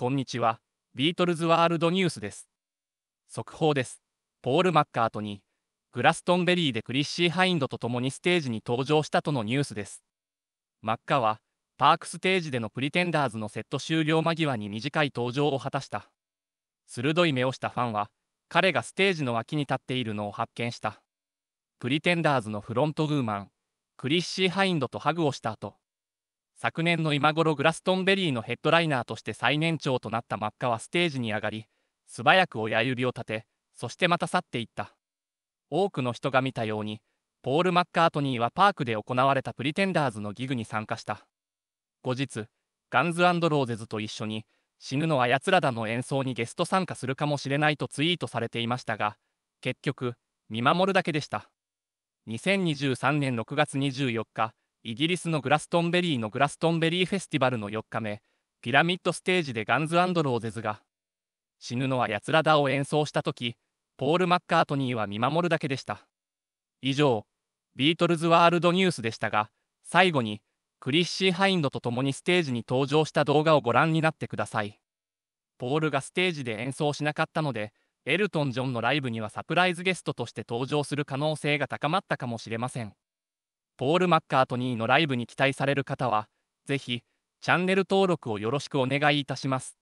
こんにちは、ビートルズワールドニュースです。速報です。ポール・マッカートニー、グラストンベリーでクリッシー・ハインドと共にステージに登場したとのニュースです。マッカは、パークステージでのプリテンダーズのセット終了間際に短い登場を果たした。鋭い目をしたファンは、彼がステージの脇に立っているのを発見した。プリテンダーズのフロントウーマン、クリッシー・ハインドとハグをした後、昨年の今頃グラストンベリーのヘッドライナーとして最年長となったマッカはステージに上がり、素早く親指を立て、そしてまた去っていった。多くの人が見たように、ポール・マッカートニーはパークで行われたプリテンダーズのギグに参加した。後日、ガンズ・アンド・ローゼズと一緒に、死ぬのは奴らだの演奏にゲスト参加するかもしれないとツイートされていましたが、結局、見守るだけでした。2023年6月24日、イギリスのグラストンベリーのグラストンベリーフェスティバルの4日目、ピラミッドステージでガンズローゼズが、死ぬのは奴らだを演奏した時ポール・マッカートニーは見守るだけでした。以上、ビートルズワールドニュースでしたが、最後に、クリッシー・ハインドと共にステージに登場した動画をご覧になってください。ポールがステージで演奏しなかったので、エルトン・ジョンのライブにはサプライズゲストとして登場する可能性が高まったかもしれません。ポール・マッカートニーのライブに期待される方は、ぜひ、チャンネル登録をよろしくお願いいたします。